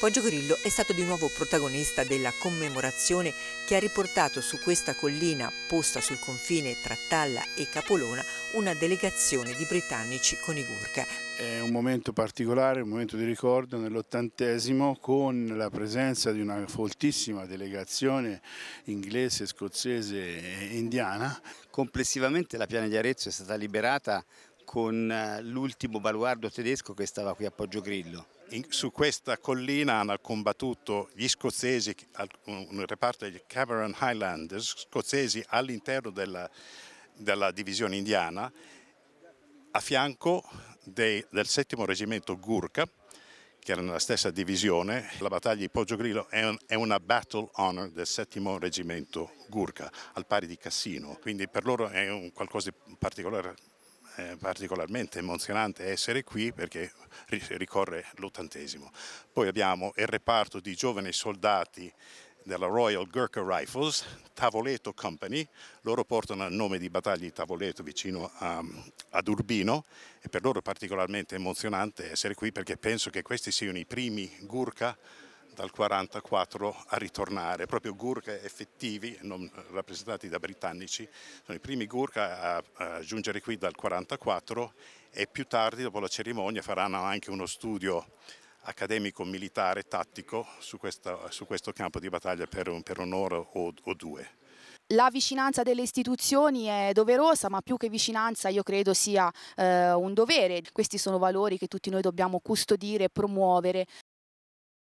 Poggio Grillo è stato di nuovo protagonista della commemorazione che ha riportato su questa collina, posta sul confine tra Talla e Capolona, una delegazione di britannici con i Gurkha. È un momento particolare, un momento di ricordo nell'ottantesimo con la presenza di una foltissima delegazione inglese, scozzese e indiana. Complessivamente la piana di Arezzo è stata liberata con eh, l'ultimo baluardo tedesco che stava qui a Poggio Grillo. In, su questa collina hanno combattuto gli scozzesi, un reparto degli Cameron Highlanders, scozzesi all'interno della, della, divisione indiana, a fianco dei, del settimo reggimento Gurkha, che era nella stessa divisione. La battaglia di Poggio Grillo è, una battle honor del settimo reggimento Gurkha, al pari di Cassino, quindi per loro è un qualcosa di particolare eh, particolarmente emozionante essere qui perché ricorre l'ottantesimo. Poi abbiamo il reparto di giovani soldati della Royal Gurkha Rifles, Tavoleto Company, loro portano il nome di battaglia di Tavoleto vicino a, ad Urbino e per loro è particolarmente emozionante essere qui perché penso che questi siano i primi Gurkha dal 1944 a ritornare, proprio Gurkha effettivi, non rappresentati da britannici, sono i primi Gurkha a, giungere qui dal 1944 e più tardi dopo la cerimonia faranno anche uno studio accademico militare tattico su, questa, su questo campo di battaglia per, un, per un'ora o, o due. La vicinanza delle istituzioni è doverosa, ma più che vicinanza io credo sia eh, un dovere. Questi sono valori che tutti noi dobbiamo custodire e promuovere